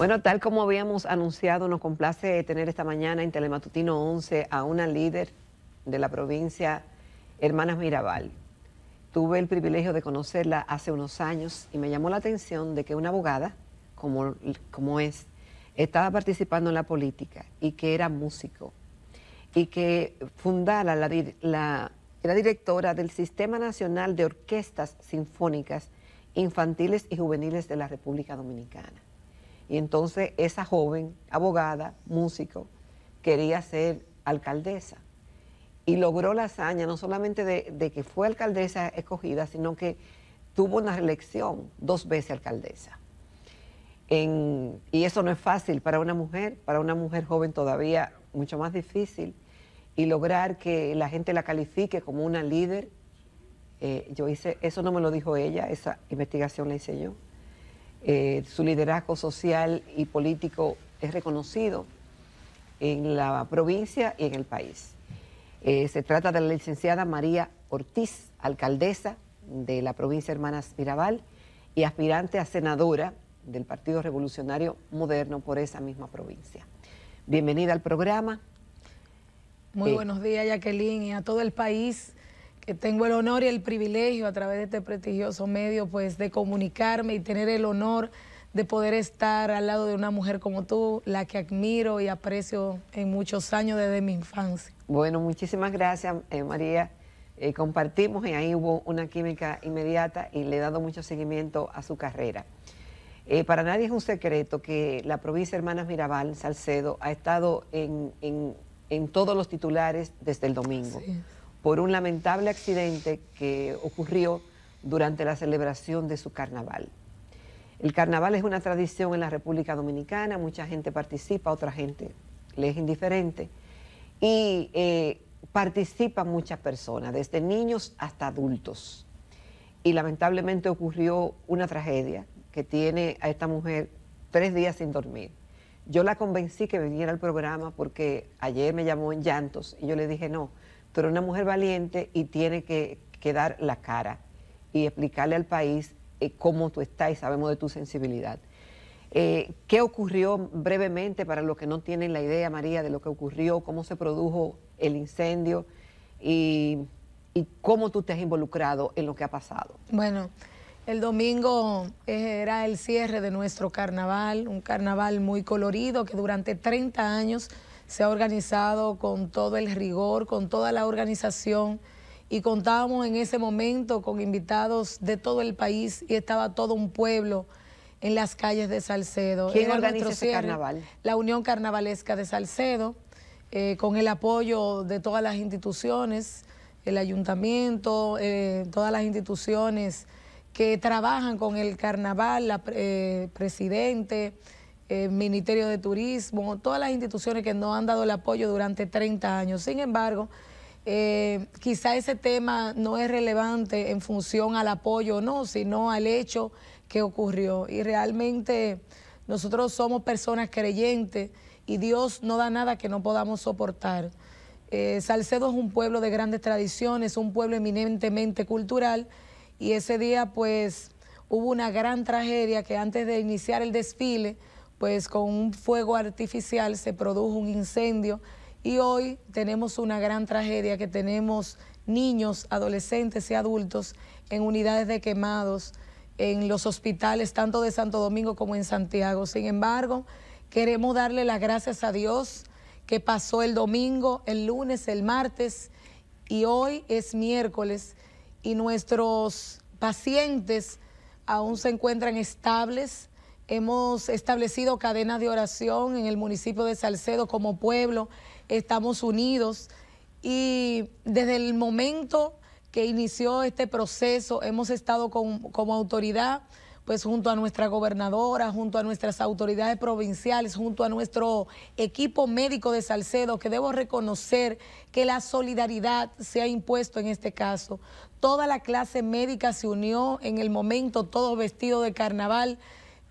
Bueno, tal como habíamos anunciado, nos complace tener esta mañana en Telematutino 11 a una líder de la provincia Hermanas Mirabal. Tuve el privilegio de conocerla hace unos años y me llamó la atención de que una abogada, como, como es, estaba participando en la política y que era músico y que fundara la, la era directora del Sistema Nacional de Orquestas Sinfónicas Infantiles y Juveniles de la República Dominicana. Y entonces esa joven, abogada, músico, quería ser alcaldesa. Y logró la hazaña no solamente de, que fue alcaldesa escogida, sino que tuvo una reelección dos veces alcaldesa. y eso no es fácil para una mujer, para una mujer joven todavía mucho más difícil, y lograr que la gente la califique como una líder. Eh, yo hice, eso no me lo dijo ella, esa investigación la hice yo. Eh, su liderazgo social y político es reconocido en la provincia y en el país. Eh, se trata de la licenciada María Ortiz, alcaldesa de la provincia Hermanas Mirabal y aspirante a senadora del Partido Revolucionario Moderno por esa misma provincia. Bienvenida al programa. Muy eh, buenos días, Jacqueline, y a todo el país que tengo el honor y el privilegio a través de este prestigioso medio, pues de comunicarme y tener el honor de poder estar al lado de una mujer como tú, la que admiro y aprecio en muchos años desde mi infancia. Bueno, muchísimas gracias, eh, María. Eh, compartimos y ahí hubo una química inmediata y le he dado mucho seguimiento a su carrera. Eh, para nadie es un secreto que la provincia Hermanas Mirabal, Salcedo, ha estado en, en todos los titulares desde el domingo por un lamentable accidente que ocurrió durante la celebración de su carnaval. El carnaval es una tradición en la República Dominicana, mucha gente participa, otra gente le es indiferente y eh, participan muchas personas, desde niños hasta adultos. Y lamentablemente ocurrió una tragedia que tiene a esta mujer tres días sin dormir. Yo la convencí que viniera al programa porque ayer me llamó en llantos y yo le dije, no, tú eres una mujer valiente y tiene que, dar la cara y explicarle al país eh, cómo tú estás y sabemos de tu sensibilidad. Eh, ¿Qué ocurrió brevemente para los que no tienen la idea, María, de lo que ocurrió, cómo se produjo el incendio y, y cómo tú te has involucrado en lo que ha pasado? Bueno, el domingo eh, era el cierre de nuestro carnaval, un carnaval muy colorido que durante 30 años se ha organizado con todo el rigor, con toda la organización y contábamos en ese momento con invitados de todo el país y estaba todo un pueblo en las calles de Salcedo. ¿Quién organiza carnaval? La Unión Carnavalesca de Salcedo, eh, con el apoyo de todas las instituciones, el ayuntamiento, eh, todas las instituciones que trabajan con el carnaval, la eh, presidente, eh, Ministerio de Turismo, todas las instituciones que nos han dado el apoyo durante 30 años. Sin embargo, eh, quizá ese tema no es relevante en función al apoyo o no, sino al hecho que ocurrió. Y realmente nosotros somos personas creyentes y Dios no da nada que no podamos soportar. Eh, Salcedo es un pueblo de grandes tradiciones, un pueblo eminentemente cultural y ese día pues hubo una gran tragedia que antes de iniciar el desfile, pues con un fuego artificial se produjo un incendio y hoy tenemos una gran tragedia que tenemos niños, adolescentes y adultos en unidades de quemados en los hospitales tanto de Santo Domingo como en Santiago. Sin embargo, queremos darle las gracias a Dios que pasó el domingo, el lunes, el martes y hoy es miércoles y nuestros pacientes aún se encuentran estables Hemos establecido cadenas de oración en el municipio de Salcedo como pueblo. Estamos unidos y desde el momento que inició este proceso hemos estado como autoridad pues junto a nuestra gobernadora, junto a nuestras autoridades provinciales, junto a nuestro equipo médico de Salcedo, que debo reconocer que la solidaridad se ha impuesto en este caso. Toda la clase médica se unió en el momento, todos vestidos de carnaval,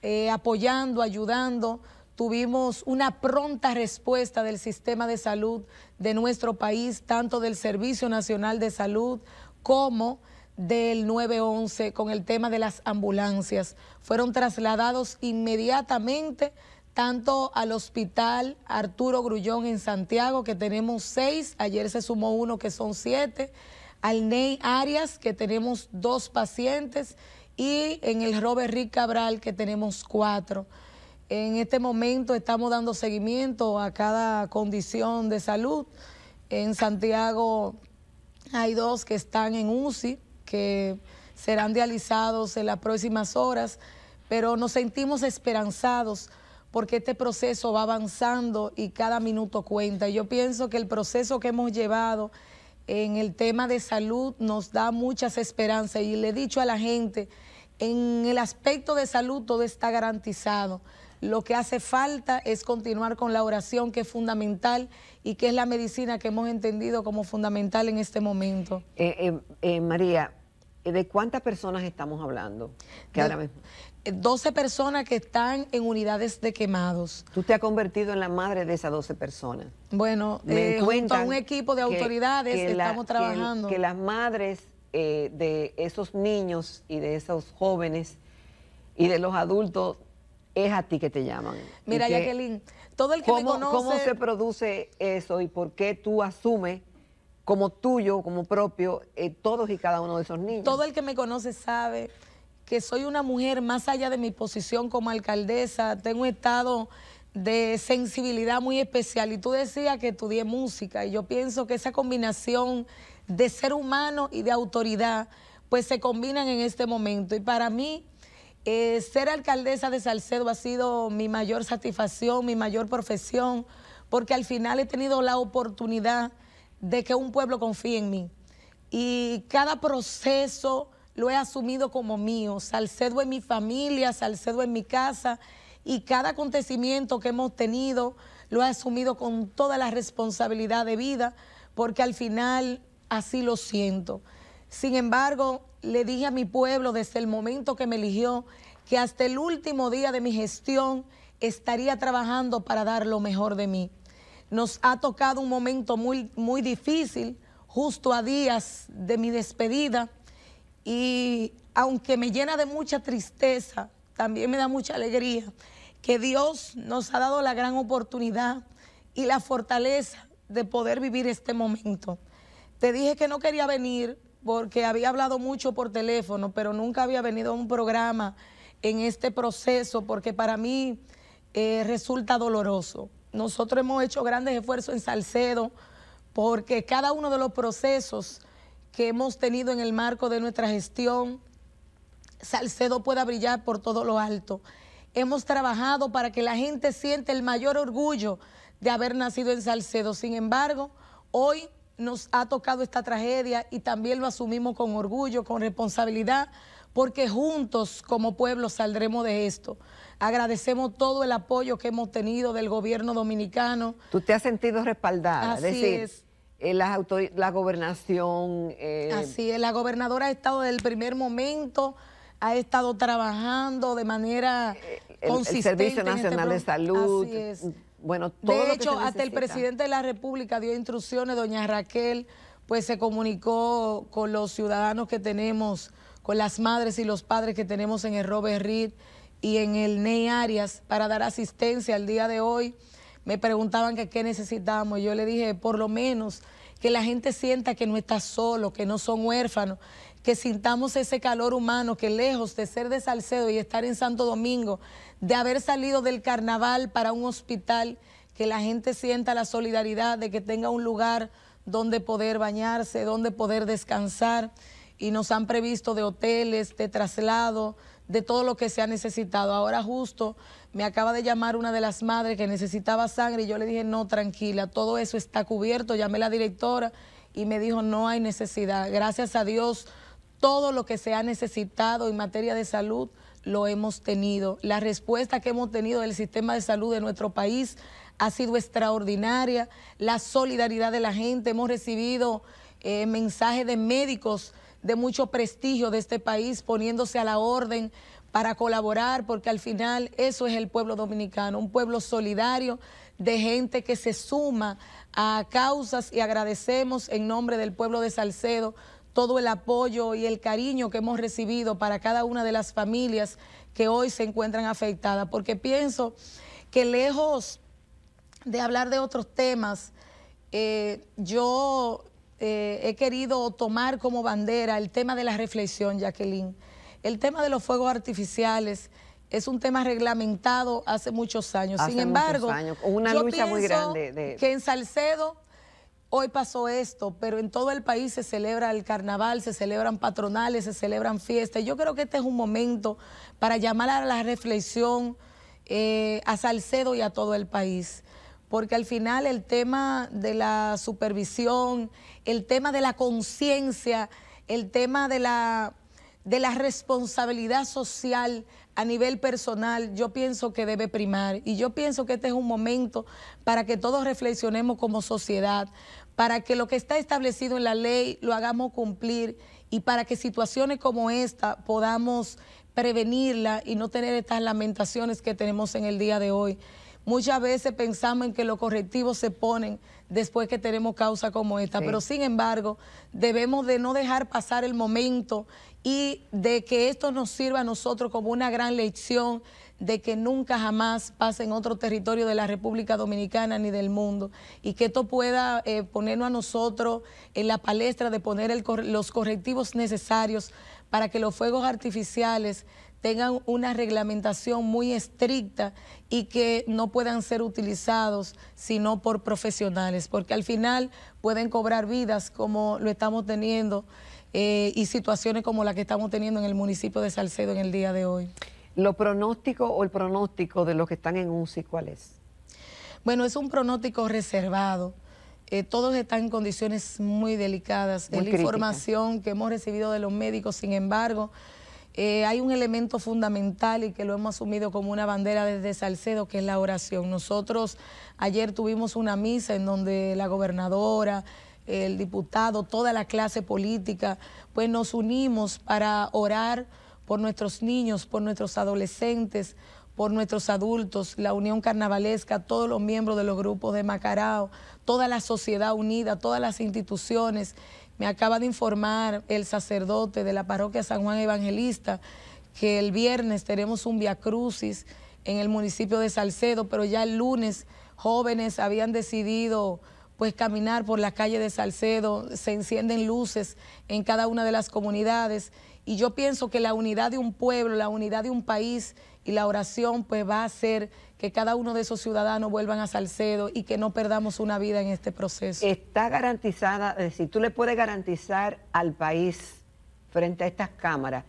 eh, apoyando, ayudando. Tuvimos una pronta respuesta del sistema de salud de nuestro país, tanto del Servicio Nacional de Salud como del 911 con el tema de las ambulancias. Fueron trasladados inmediatamente tanto al hospital Arturo Grullón en Santiago, que tenemos seis, ayer se sumó uno que son siete, al ney Arias, que tenemos dos pacientes, y en el Robert Rick Cabral que tenemos cuatro. En este momento estamos dando seguimiento a cada condición de salud. En Santiago hay dos que están en UCI, que serán dializados en las próximas horas, pero nos sentimos esperanzados porque este proceso va avanzando y cada minuto cuenta. Yo pienso que el proceso que hemos llevado en el tema de salud nos da muchas esperanzas y le he dicho a la gente en el aspecto de salud todo está garantizado. Lo que hace falta es continuar con la oración que es fundamental y que es la medicina que hemos entendido como fundamental en este momento. Eh, eh, eh, María, ¿de cuántas personas estamos hablando? Que 12 personas que están en unidades de quemados. Tú te has convertido en la madre de esas 12 personas. Bueno, junto a un equipo de autoridades que, estamos trabajando. que las madres eh, de esos niños y de esos jóvenes y de los adultos es a ti que te llaman. Mira, Jacqueline, todo el que cómo, me conoce... ¿Cómo se produce eso y por qué tú asumes como tuyo, como propio, eh, todos y cada uno de esos niños? Todo el que me conoce sabe que soy una mujer más allá de mi posición como alcaldesa, tengo un estado de sensibilidad muy especial y tú decías que estudié música y yo pienso que esa combinación de ser humano y de autoridad, pues se combinan en este momento. Y para mí, eh, ser alcaldesa de Salcedo ha sido mi mayor satisfacción, mi mayor profesión, porque al final he tenido la oportunidad de que un pueblo confíe en mí. Y cada proceso lo he asumido como mío. Salcedo en mi familia, Salcedo en mi casa. Y cada acontecimiento que hemos tenido lo he asumido con toda la responsabilidad de vida, porque al final así lo siento. Sin embargo, le dije a mi pueblo desde el momento que me eligió que hasta el último día de mi gestión estaría trabajando para dar lo mejor de mí. Nos ha tocado un momento muy, muy difícil, justo a días de mi despedida, y aunque me llena de mucha tristeza, también me da mucha alegría que Dios nos ha dado la gran oportunidad y la fortaleza de poder vivir este momento. Te dije que no quería venir porque había hablado mucho por teléfono, pero nunca había venido a un programa en este proceso porque para mí eh, resulta doloroso. Nosotros hemos hecho grandes esfuerzos en Salcedo porque cada uno de los procesos que hemos tenido en el marco de nuestra gestión, Salcedo pueda brillar por todo lo alto. Hemos trabajado para que la gente siente el mayor orgullo de haber nacido en Salcedo. Sin embargo, hoy nos ha tocado esta tragedia y también lo asumimos con orgullo, con responsabilidad, porque juntos como pueblo saldremos de esto. Agradecemos todo el apoyo que hemos tenido del gobierno dominicano. Tú te has sentido respaldada, Así es. Eh, la, gobernación. Eh, Así es, la gobernadora ha estado desde el primer momento, ha estado trabajando de manera consistente. Eh, el Servicio este Nacional de Salud. Así es bueno, De hecho, hasta el presidente de la República dio instrucciones, doña Raquel, pues se comunicó con los ciudadanos que tenemos, con las madres y los padres que tenemos en el Robert Reed y en el Ney Arias para dar asistencia al día de hoy. Me preguntaban que qué y Yo le dije, por lo menos que la gente sienta que no está solo, que no son huérfanos, que sintamos ese calor humano que lejos de ser de Salcedo y estar en Santo Domingo, de haber salido del carnaval para un hospital, que la gente sienta la solidaridad de que tenga un lugar donde poder bañarse, donde poder descansar y nos han previsto de hoteles, de traslado, de todo lo que se ha necesitado. Ahora justo me acaba de llamar una de las madres que necesitaba sangre y yo le dije, no, tranquila, todo eso está cubierto, llamé a la directora y me dijo, no hay necesidad. Gracias a Dios todo lo que se ha necesitado en materia de salud lo hemos tenido. La respuesta que hemos tenido del sistema de salud de nuestro país ha sido extraordinaria. La solidaridad de la gente, hemos recibido eh, mensajes de médicos de mucho prestigio de este país poniéndose a la orden para colaborar, porque al final eso es el pueblo dominicano, un pueblo solidario de gente que se suma a causas y agradecemos en nombre del pueblo de Salcedo todo el apoyo y el cariño que hemos recibido para cada una de las familias que hoy se encuentran afectadas, porque pienso que lejos de hablar de otros temas, eh, yo eh, he querido tomar como bandera el tema de la reflexión, Jacqueline. El tema de los fuegos artificiales es un tema reglamentado hace muchos años. Sin embargo, una lucha muy grande que en Salcedo hoy pasó esto, pero en todo el país se celebra el carnaval, se celebran patronales, se celebran fiestas. Yo creo que este es un momento para llamar a la reflexión eh, a Salcedo y a todo el país. Porque al final el tema de la supervisión, el tema de la conciencia, el tema de la, de la responsabilidad social a nivel personal yo pienso que debe primar y yo pienso que este es un momento para que todos reflexionemos como sociedad, para que lo que está establecido en la ley lo hagamos cumplir y para que situaciones como esta podamos prevenirla y no tener estas lamentaciones que tenemos en el día de hoy. Muchas veces pensamos en que los correctivos se ponen después que tenemos causa como esta, pero sin embargo debemos de no dejar pasar el momento y de que esto nos sirva a nosotros como una gran lección de que nunca jamás pase en otro territorio de la República Dominicana ni del mundo y que esto pueda eh, ponernos a nosotros en la palestra de poner los correctivos necesarios para que los fuegos artificiales tengan una reglamentación muy estricta y que no puedan ser utilizados sino por profesionales, porque al final pueden cobrar vidas como lo estamos teniendo eh, y situaciones como la que estamos teniendo en el municipio de Salcedo en el día de hoy. ¿Lo pronóstico o el pronóstico de los que están en UCI cuál es? Bueno, es un pronóstico reservado. Eh, todos están en condiciones muy delicadas. la información que hemos recibido de los médicos, sin embargo, eh, hay un elemento fundamental y que lo hemos asumido como una bandera desde Salcedo, que es la oración. Nosotros ayer tuvimos una misa en donde la gobernadora, el diputado, toda la clase política, pues nos unimos para orar por nuestros niños, por nuestros adolescentes, por nuestros adultos, la Unión Carnavalesca, todos los miembros de los grupos de Macarao, toda la sociedad unida, todas las instituciones. Me acaba de informar el sacerdote de la parroquia San Juan Evangelista que el viernes tenemos un Via Crucis en el municipio de Salcedo, pero ya el lunes jóvenes habían decidido pues caminar por la calle de Salcedo, se encienden luces en cada una de las comunidades y yo pienso que la unidad de un pueblo, la unidad de un país y la oración pues va a hacer que cada uno de esos ciudadanos vuelvan a Salcedo y que no perdamos una vida en este proceso. Está garantizada, es decir, tú le puedes garantizar al país frente a estas cámaras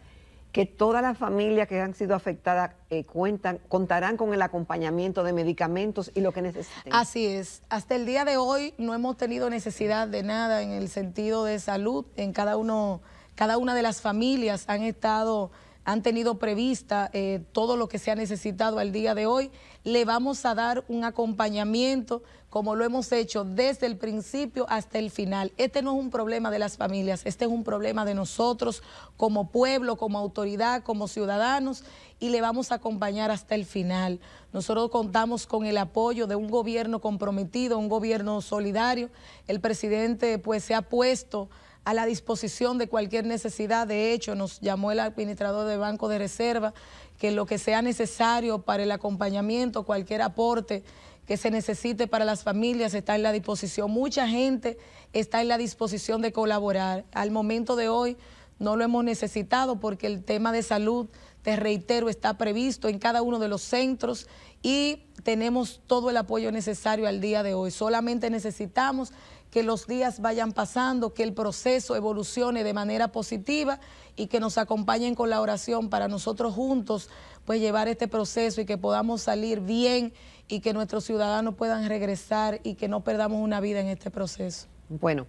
que todas las familias que han sido afectadas eh, cuentan, contarán con el acompañamiento de medicamentos y lo que necesiten. Así es. Hasta el día de hoy no hemos tenido necesidad de nada en el sentido de salud. En cada uno, cada una de las familias han estado, han tenido prevista eh, todo lo que se ha necesitado al día de hoy. Le vamos a dar un acompañamiento como lo hemos hecho desde el principio hasta el final. Este no es un problema de las familias, este es un problema de nosotros como pueblo, como autoridad, como ciudadanos y le vamos a acompañar hasta el final. Nosotros contamos con el apoyo de un gobierno comprometido, un gobierno solidario. El presidente pues se ha puesto a la disposición de cualquier necesidad. De hecho, nos llamó el administrador del Banco de Reserva que lo que sea necesario para el acompañamiento, cualquier aporte que se necesite para las familias está en la disposición. Mucha gente está en la disposición de colaborar. Al momento de hoy no lo hemos necesitado porque el tema de salud, te reitero, está previsto en cada uno de los centros y tenemos todo el apoyo necesario al día de hoy. Solamente necesitamos que los días vayan pasando, que el proceso evolucione de manera positiva y que nos acompañen con la oración para nosotros juntos pues llevar este proceso y que podamos salir bien y que nuestros ciudadanos puedan regresar y que no perdamos una vida en este proceso. Bueno,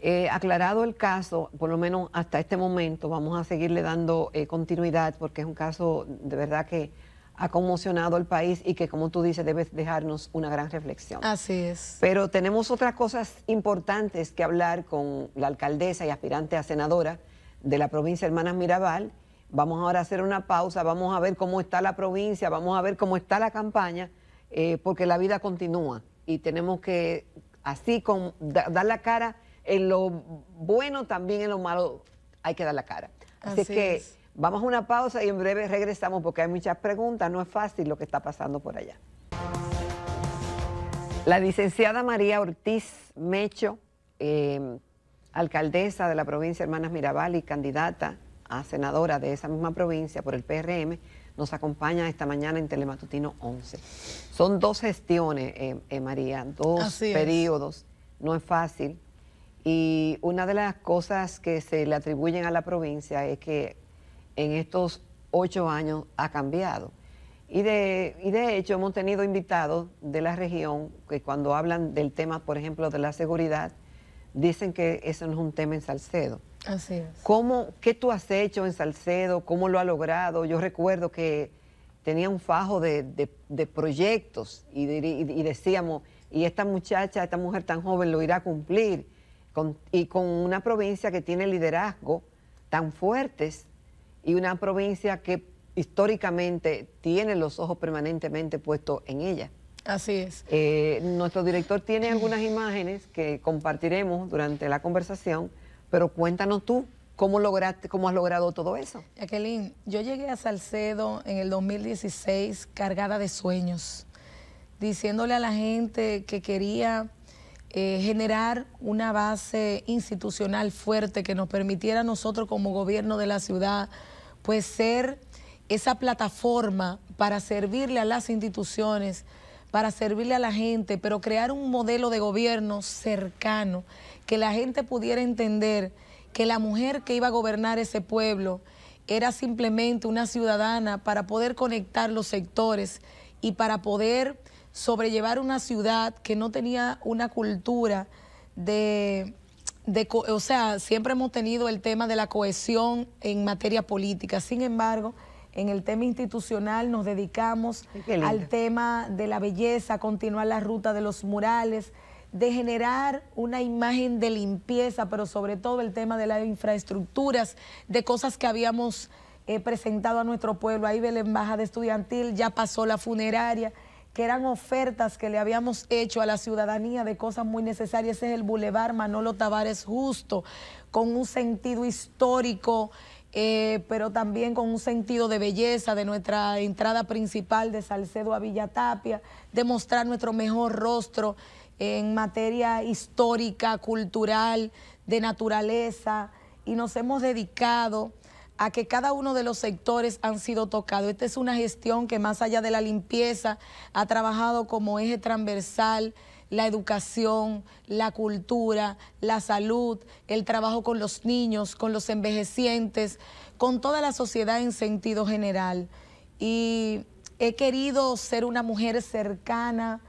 eh, aclarado el caso, por lo menos hasta este momento, vamos a seguirle dando eh, continuidad porque es un caso de verdad que ha conmocionado al país y que, como tú dices, debe dejarnos una gran reflexión. Así es. Pero tenemos otras cosas importantes que hablar con la alcaldesa y aspirante a senadora de la provincia Hermanas Mirabal. Vamos ahora a hacer una pausa, vamos a ver cómo está la provincia, vamos a ver cómo está la campaña. Eh, porque la vida continúa y tenemos que así con, dar la cara en lo bueno, también en lo malo hay que dar la cara. Así, que vamos a una pausa y en breve regresamos porque hay muchas preguntas, no es fácil lo que está pasando por allá. La licenciada María Ortiz Mecho, em, alcaldesa de la provincia de Hermanas Mirabal y candidata a senadora de esa misma provincia por el PRM, nos acompaña esta mañana en Telematutino 11. Son dos gestiones, eh, eh, María, dos periodos, no es fácil. Y una de las cosas que se le atribuyen a la provincia es que en estos ocho años ha cambiado. Y de, y de hecho hemos tenido invitados de la región que cuando hablan del tema, por ejemplo, de la seguridad, dicen que eso no es un tema en Salcedo Así es. ¿Cómo, ¿Qué tú has hecho en Salcedo? ¿Cómo lo ha logrado? Yo recuerdo que tenía un fajo de, proyectos y, decíamos, y esta muchacha, esta mujer tan joven lo irá a cumplir, y con una provincia que tiene liderazgo tan fuertes y una provincia que históricamente tiene los ojos permanentemente puestos en ella. Así es. Eh, nuestro director tiene algunas imágenes que compartiremos durante la conversación pero cuéntanos tú, ¿cómo, lograste, cómo has logrado todo eso? Jacqueline, yo llegué a Salcedo en el 2016 cargada de sueños, diciéndole a la gente que quería eh, generar una base institucional fuerte que nos permitiera a nosotros como gobierno de la ciudad, pues ser esa plataforma para servirle a las instituciones para servirle a la gente, pero crear un modelo de gobierno cercano, que la gente pudiera entender que la mujer que iba a gobernar ese pueblo era simplemente una ciudadana para poder conectar los sectores y para poder sobrellevar una ciudad que no tenía una cultura de, o sea, siempre hemos tenido el tema de la cohesión en materia política. Sin embargo, en el tema institucional nos dedicamos al tema de la belleza, continuar la ruta de los murales, de generar una imagen de limpieza, pero sobre todo el tema de las infraestructuras, de cosas que habíamos eh, presentado a nuestro pueblo. Ahí ve la embajada estudiantil, ya pasó la funeraria, que eran ofertas que le habíamos hecho a la ciudadanía de cosas muy necesarias. Ese es el bulevar Manolo Tavares Justo, con un sentido histórico. Eh, pero también con un sentido de belleza de nuestra entrada principal de Salcedo a Villa Tapia, de mostrar nuestro mejor rostro en materia histórica, cultural, de naturaleza, y nos hemos dedicado a que cada uno de los sectores han sido tocados. Esta es una gestión que más allá de la limpieza ha trabajado como eje transversal la educación, la cultura, la salud, el trabajo con los niños, con los envejecientes, con toda la sociedad en sentido general. Y he querido ser una mujer cercana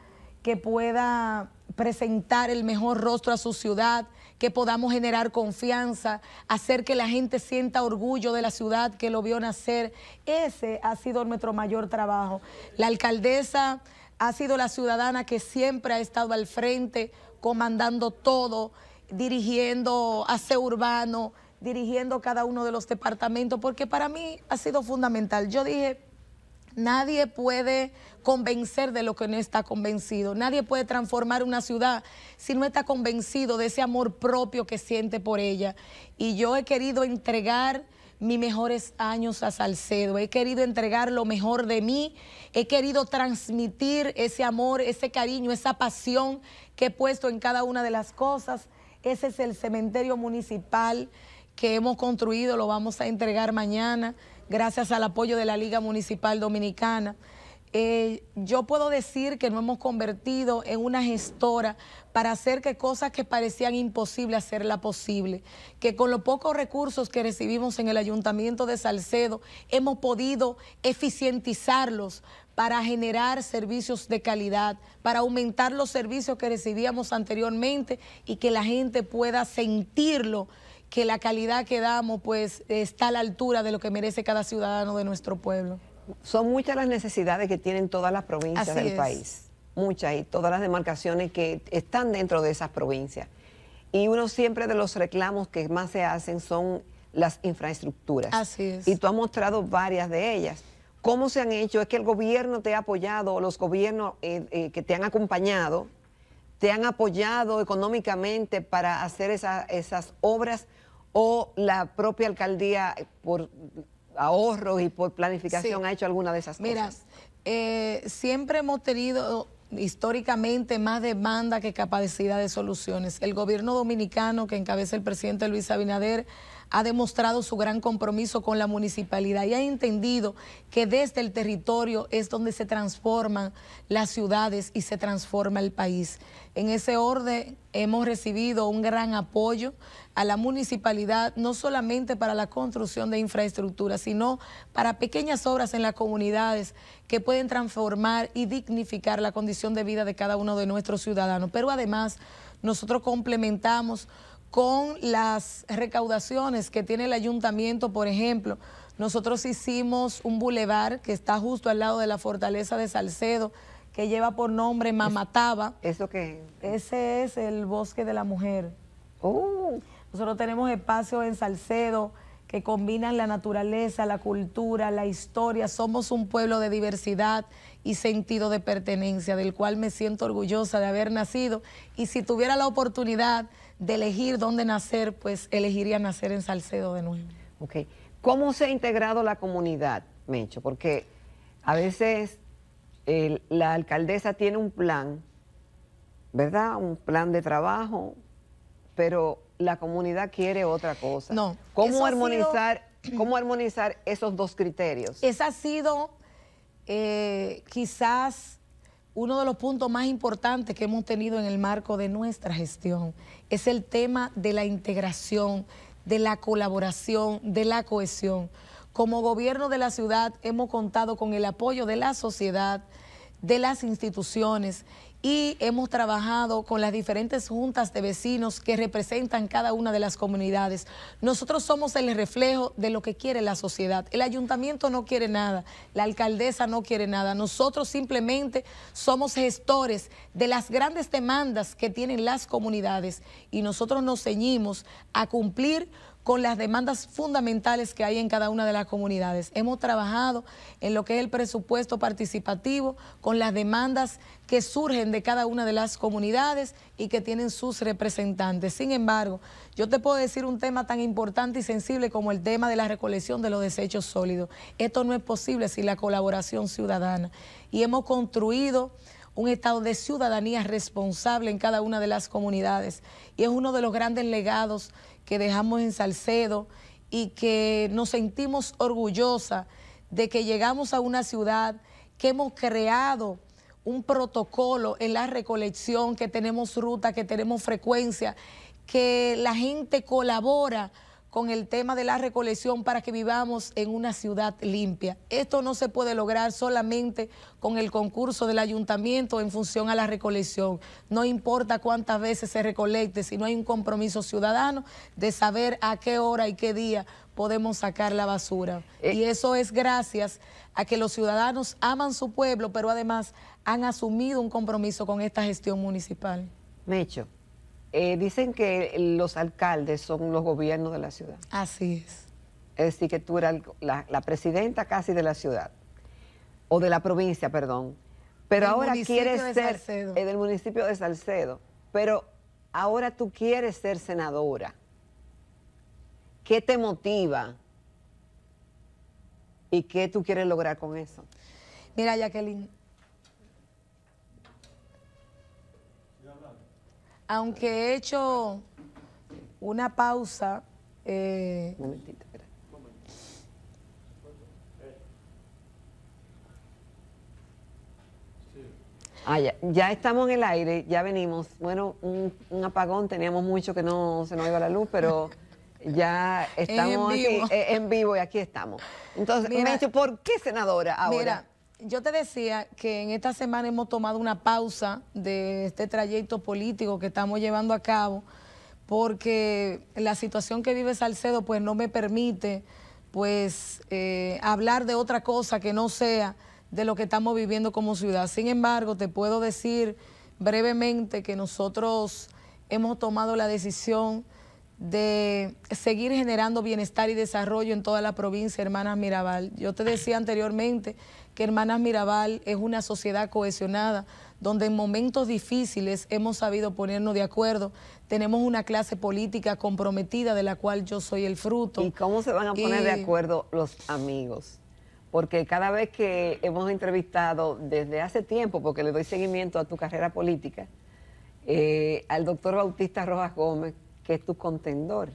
que pueda presentar el mejor rostro a su ciudad, que podamos generar confianza, hacer que la gente sienta orgullo de la ciudad que lo vio nacer. Ese ha sido nuestro mayor trabajo. La alcaldesa ha sido la ciudadana que siempre ha estado al frente, comandando todo, dirigiendo hace urbano, dirigiendo cada uno de los departamentos, porque para mí ha sido fundamental. Yo dije, nadie puede convencer de lo que no está convencido, nadie puede transformar una ciudad si no está convencido de ese amor propio que siente por ella. Y yo he querido entregar mis mejores años a Salcedo. He querido entregar lo mejor de mí, he querido transmitir ese amor, ese cariño, esa pasión que he puesto en cada una de las cosas. Ese es el cementerio municipal que hemos construido, lo vamos a entregar mañana, gracias al apoyo de la Liga Municipal Dominicana. Eh, yo puedo decir que nos hemos convertido en una gestora para hacer que cosas que parecían imposibles hacerla posible, que con los pocos recursos que recibimos en el Ayuntamiento de Salcedo hemos podido eficientizarlos para generar servicios de calidad, para aumentar los servicios que recibíamos anteriormente y que la gente pueda sentirlo que la calidad que damos pues está a la altura de lo que merece cada ciudadano de nuestro pueblo son muchas las necesidades que tienen todas las provincias del país, muchas y todas las demarcaciones que están dentro de esas provincias. Y uno siempre de los reclamos que más se hacen son las infraestructuras. Así es. Y tú has mostrado varias de ellas. ¿Cómo se han hecho? Es que el gobierno te ha apoyado, los gobiernos eh, eh, que te han acompañado, te han apoyado económicamente para hacer esas obras o la propia alcaldía por ahorros y por planificación ha hecho alguna de esas cosas? Mira, eh, siempre hemos tenido históricamente más demanda que capacidad de soluciones. El gobierno dominicano que encabeza el presidente Luis Abinader ha demostrado su gran compromiso con la municipalidad y ha entendido que desde el territorio es donde se transforman las ciudades y se transforma el país. En ese orden hemos recibido un gran apoyo a la municipalidad, no solamente para la construcción de infraestructuras, sino para pequeñas obras en las comunidades que pueden transformar y dignificar la condición de vida de cada uno de nuestros ciudadanos. Pero además, nosotros complementamos con las recaudaciones que tiene el ayuntamiento, por ejemplo. Nosotros hicimos un bulevar que está justo al lado de la fortaleza de Salcedo, que lleva por nombre Mamataba. ¿Eso qué? Ese es el bosque de la mujer. Oh. Nosotros tenemos espacios en Salcedo que combinan la naturaleza, la cultura, la historia. Somos un pueblo de diversidad y sentido de pertenencia, del cual me siento orgullosa de haber nacido. Y si tuviera la oportunidad de elegir dónde nacer, pues elegiría nacer en Salcedo de nuevo. Ok. ¿Cómo se ha integrado la comunidad, Mecho? Porque a veces la alcaldesa tiene un plan, ¿verdad? Un plan de trabajo, pero la comunidad quiere otra cosa. No. ¿Cómo armonizar, ¿cómo armonizar esos dos criterios? Esa ha sido eh, quizás uno de los puntos más importantes que hemos tenido en el marco de nuestra gestión es el tema de la integración, de la colaboración, de la cohesión. Como gobierno de la ciudad hemos contado con el apoyo de la sociedad, de las instituciones y hemos trabajado con las diferentes juntas de vecinos que representan cada una de las comunidades. Nosotros somos el reflejo de lo que quiere la sociedad. El ayuntamiento no quiere nada, la alcaldesa no quiere nada. Nosotros simplemente somos gestores de las grandes demandas que tienen las comunidades y nosotros nos ceñimos a cumplir con las demandas fundamentales que hay en cada una de las comunidades. Hemos trabajado en lo que es el presupuesto participativo, con las demandas que surgen de cada una de las comunidades y que tienen sus representantes. Sin embargo, yo te puedo decir un tema tan importante y sensible como el tema de la recolección de los desechos sólidos. Esto no es posible sin la colaboración ciudadana. Y hemos construido un estado de ciudadanía responsable en cada una de las comunidades. Y es uno de los grandes legados que dejamos en Salcedo y que nos sentimos orgullosas de que llegamos a una ciudad que hemos creado un protocolo en la recolección, que tenemos ruta, que tenemos frecuencia, que la gente colabora con el tema de la recolección para que vivamos en una ciudad limpia. Esto no se puede lograr solamente con el concurso del ayuntamiento en función a la recolección. No importa cuántas veces se recolecte, si no hay un compromiso ciudadano de saber a qué hora y qué día podemos sacar la basura. Eh. Y eso es gracias a que los ciudadanos aman su pueblo, pero además han asumido un compromiso con esta gestión municipal. Mecho. Eh, dicen que los alcaldes son los gobiernos de la ciudad. Así es. Es decir, que tú eras la, presidenta casi de la ciudad, o de la provincia, perdón. Pero ahora quieres ser en eh, el municipio de Salcedo, pero ahora tú quieres ser senadora. ¿Qué te motiva? ¿Y qué tú quieres lograr con eso? Mira, Jacqueline, aunque he hecho una pausa... Eh, un momentito, espera. Ah, ya, ya, estamos en el aire, ya venimos. Bueno, un, apagón, teníamos mucho que no se nos iba la luz, pero ya estamos eh, en vivo. y aquí estamos. Entonces, me ¿por qué senadora ahora? yo te decía que en esta semana hemos tomado una pausa de este trayecto político que estamos llevando a cabo porque la situación que vive Salcedo pues no me permite pues eh, hablar de otra cosa que no sea de lo que estamos viviendo como ciudad. Sin embargo, te puedo decir brevemente que nosotros hemos tomado la decisión de seguir generando bienestar y desarrollo en toda la provincia, hermanas Mirabal. Yo te decía anteriormente que Hermanas Mirabal es una sociedad cohesionada, donde en momentos difíciles hemos sabido ponernos de acuerdo. Tenemos una clase política comprometida de la cual yo soy el fruto. ¿Y cómo se van a poner de eh, acuerdo los amigos? Porque cada vez que hemos entrevistado desde hace tiempo, porque le doy seguimiento a tu carrera política, eh, al doctor Bautista Rojas Gómez, que es tu contendor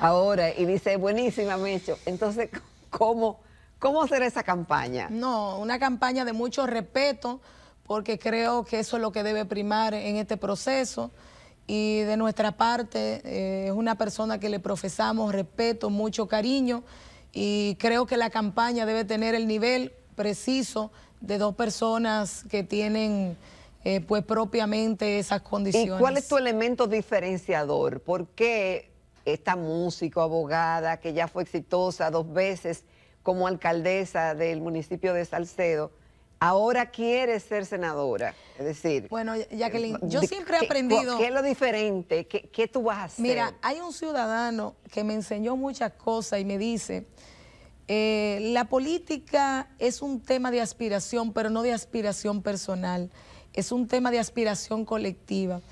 ahora, y dice, buenísima, Mecho. Entonces, ¿cómo? ¿Cómo hacer esa campaña? No, una campaña de mucho respeto, porque creo que eso es lo que debe primar en este proceso. Y de nuestra parte, eh, es una persona que le profesamos respeto, mucho cariño, y creo que la campaña debe tener el nivel preciso de dos personas que tienen... Eh, pues propiamente esas condiciones. ¿Y cuál es tu elemento diferenciador? ¿Por qué esta músico, abogada, que ya fue exitosa dos veces, como alcaldesa del municipio de Salcedo, ahora quiere ser senadora. Es decir... Bueno, Jacqueline, eh, yo siempre he aprendido... ¿Qué es lo diferente? ¿Qué, tú vas a hacer? Mira, hay un ciudadano que me enseñó muchas cosas y me dice, eh, la política es un tema de aspiración, pero no de aspiración personal, es un tema de aspiración colectiva.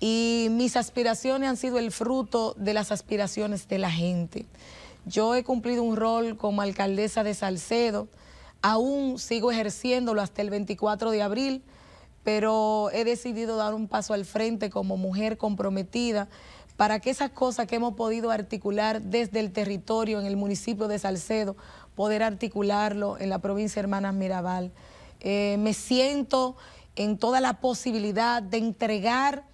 Y mis aspiraciones han sido el fruto de las aspiraciones de la gente. Yo he cumplido un rol como alcaldesa de Salcedo, aún sigo ejerciéndolo hasta el 24 de abril, pero he decidido dar un paso al frente como mujer comprometida para que esas cosas que hemos podido articular desde el territorio en el municipio de Salcedo, poder articularlo en la provincia hermana Hermanas Mirabal. Eh, me siento en toda la posibilidad de entregar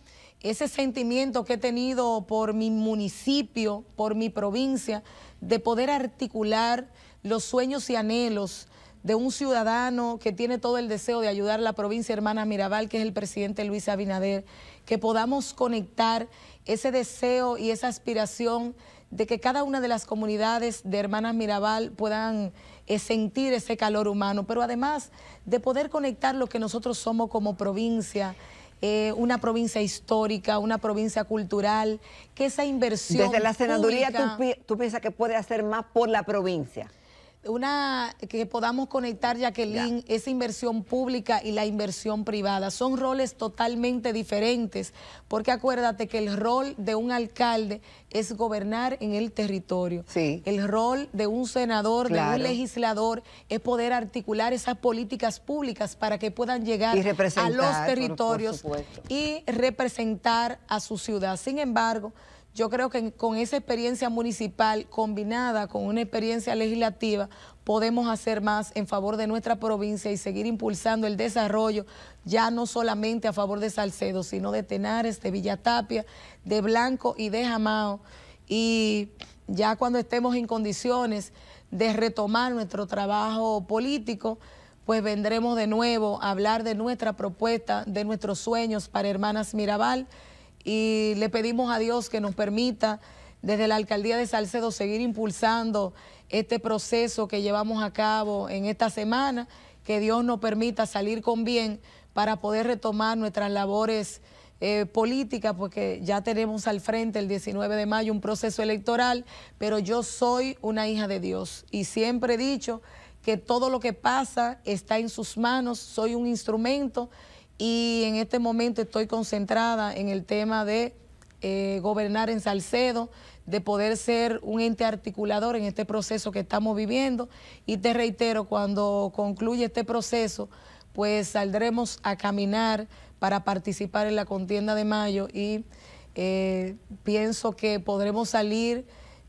ese sentimiento que he tenido por mi municipio, por mi provincia, de poder articular los sueños y anhelos de un ciudadano que tiene todo el deseo de ayudar a la provincia hermana Mirabal, que es el presidente Luis Abinader, que podamos conectar ese deseo y esa aspiración de que cada una de las comunidades de Hermanas Mirabal puedan eh, sentir ese calor humano, pero además de poder conectar lo que nosotros somos como provincia, eh, una provincia histórica, una provincia cultural, que esa inversión. Desde la senaduría, tú piensas que puede hacer más por la provincia una que podamos conectar, Jacqueline, esa inversión pública y la inversión privada. Son roles totalmente diferentes, porque acuérdate que el rol de un alcalde es gobernar en el territorio. Sí. El rol de un senador, de un legislador, es poder articular esas políticas públicas para que puedan llegar a los territorios y representar a su ciudad. Sin embargo, yo creo que con esa experiencia municipal combinada con una experiencia legislativa podemos hacer más en favor de nuestra provincia y seguir impulsando el desarrollo ya no solamente a favor de Salcedo, sino de Tenares, de Villatapia, de Blanco y de Jamao. Y ya cuando estemos en condiciones de retomar nuestro trabajo político, pues vendremos de nuevo a hablar de nuestra propuesta, de nuestros sueños para Hermanas Mirabal y le pedimos a Dios que nos permita desde la alcaldía de Salcedo seguir impulsando este proceso que llevamos a cabo en esta semana, que Dios nos permita salir con bien para poder retomar nuestras labores eh, políticas, porque ya tenemos al frente el 19 de mayo un proceso electoral, pero yo soy una hija de Dios y siempre he dicho que todo lo que pasa está en sus manos, soy un instrumento y en este momento estoy concentrada en el tema de eh, gobernar en Salcedo, de poder ser un ente articulador en este proceso que estamos viviendo y te reitero, cuando concluye este proceso, pues saldremos a caminar para participar en la contienda de mayo y eh, pienso que podremos salir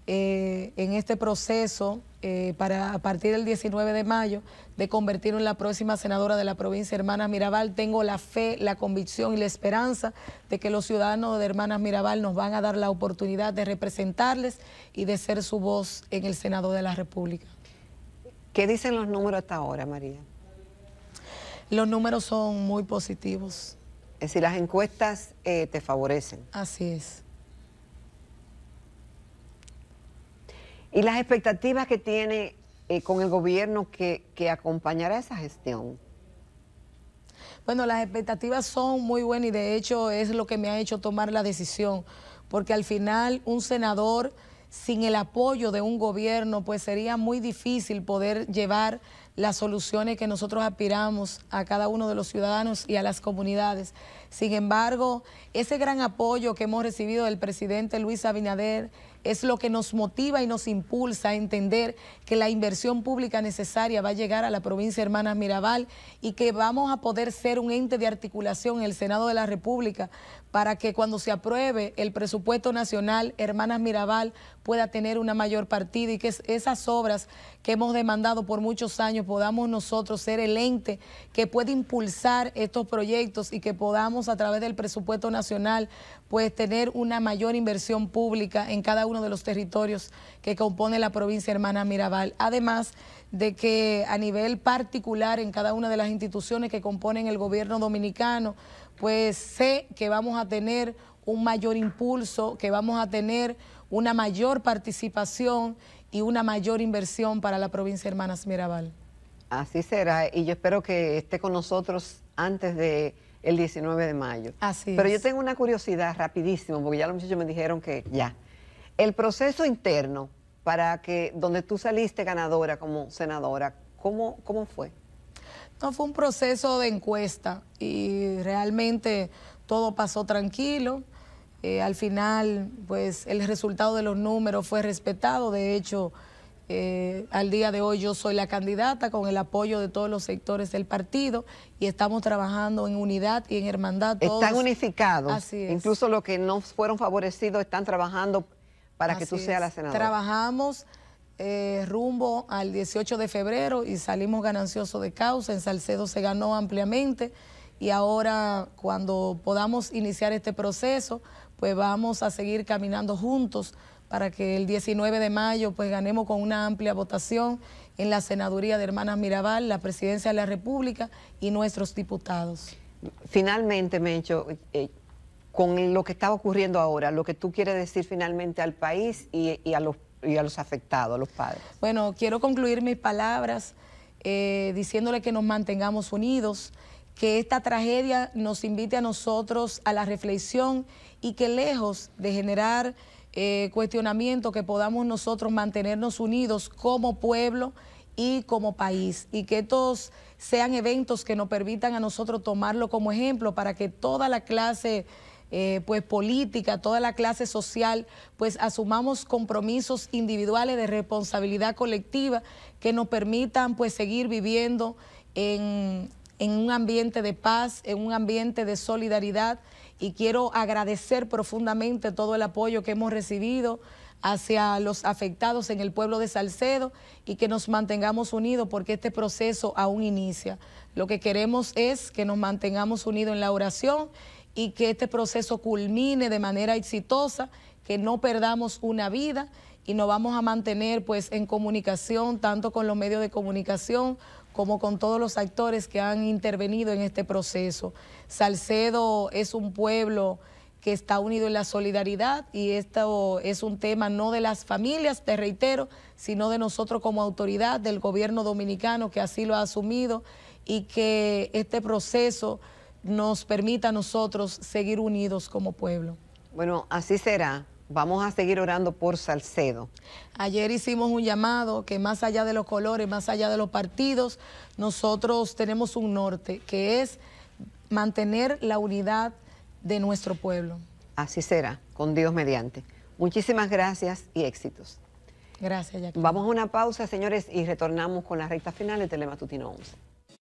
eh, en este proceso eh, para a partir del 19 de mayo de convertirme en la próxima senadora de la provincia hermana Mirabal. Tengo la fe, la convicción y la esperanza de que los ciudadanos de Hermanas Mirabal nos van a dar la oportunidad de representarles y de ser su voz en el Senado de la República. ¿Qué dicen los números hasta ahora, María? Los números son muy positivos. Es decir, las encuestas eh, te favorecen. Así es. y las expectativas que tiene eh, con el gobierno que, que acompañará esa gestión. Bueno, las expectativas son muy buenas y de hecho es lo que me ha hecho tomar la decisión, porque al final un senador sin el apoyo de un gobierno, pues sería muy difícil poder llevar las soluciones que nosotros aspiramos a cada uno de los ciudadanos y a las comunidades. Sin embargo, ese gran apoyo que hemos recibido del presidente Luis Abinader es lo que nos motiva y nos impulsa a entender que la inversión pública necesaria va a llegar a la provincia de Hermanas Mirabal y que vamos a poder ser un ente de articulación en el Senado de la República para que cuando se apruebe el presupuesto nacional, Hermanas Mirabal pueda tener una mayor partida y que esas obras que hemos demandado por muchos años podamos nosotros ser el ente que puede impulsar estos proyectos y que podamos a través del presupuesto nacional pues tener una mayor inversión pública en cada uno de los territorios que compone la provincia hermana Mirabal. Además de que a nivel particular en cada una de las instituciones que componen el gobierno dominicano, pues sé que vamos a tener un mayor impulso, que vamos a tener una mayor participación y una mayor inversión para la provincia Hermanas Mirabal. Así será, y yo espero que esté con nosotros antes de el 19 de mayo. Así Pero yo tengo una curiosidad rapidísimo, porque ya los muchachos me dijeron que ya. El proceso interno para que, donde tú saliste ganadora como senadora, ¿cómo, cómo fue? No, fue un proceso de encuesta y realmente todo pasó tranquilo. Eh, al final, pues el resultado de los números fue respetado. De hecho, eh, al día de hoy yo soy la candidata con el apoyo de todos los sectores del partido y estamos trabajando en unidad y en hermandad. Están unificados. Incluso los que no fueron favorecidos están trabajando para que tú seas la senadora. Trabajamos eh, rumbo al 18 de febrero y salimos gananciosos de causa. En Salcedo se ganó ampliamente y ahora cuando podamos iniciar este proceso, pues vamos a seguir caminando juntos para que el 19 de mayo pues ganemos con una amplia votación en la senaduría de Hermanas Mirabal, la presidencia de la República y nuestros diputados. Finalmente, Mencho, eh, con lo que está ocurriendo ahora, lo que tú quieres decir finalmente al país y, a, los, a los afectados, a los padres. Bueno, quiero concluir mis palabras eh, diciéndole que nos mantengamos unidos, que esta tragedia nos invite a nosotros a la reflexión y que lejos de generar eh, cuestionamiento, que podamos nosotros mantenernos unidos como pueblo y como país y que estos sean eventos que nos permitan a nosotros tomarlo como ejemplo para que toda la clase eh, pues política, toda la clase social, pues asumamos compromisos individuales de responsabilidad colectiva que nos permitan pues seguir viviendo en, en un ambiente de paz, en un ambiente de solidaridad y quiero agradecer profundamente todo el apoyo que hemos recibido hacia los afectados en el pueblo de Salcedo y que nos mantengamos unidos porque este proceso aún inicia. Lo que queremos es que nos mantengamos unidos en la oración y que este proceso culmine de manera exitosa, que no perdamos una vida y nos vamos a mantener pues en comunicación tanto con los medios de comunicación como con todos los actores que han intervenido en este proceso. Salcedo es un pueblo que está unido en la solidaridad y esto es un tema no de las familias, te reitero, sino de nosotros como autoridad, del gobierno dominicano que así lo ha asumido y que este proceso nos permita a nosotros seguir unidos como pueblo. Bueno, así será. Vamos a seguir orando por Salcedo. Ayer hicimos un llamado que más allá de los colores, más allá de los partidos, nosotros tenemos un norte, que es mantener la unidad de nuestro pueblo. Así será, con Dios mediante. Muchísimas gracias y éxitos. Gracias, Jacqueline. Vamos a una pausa, señores, y retornamos con la recta final de Telematutino 11.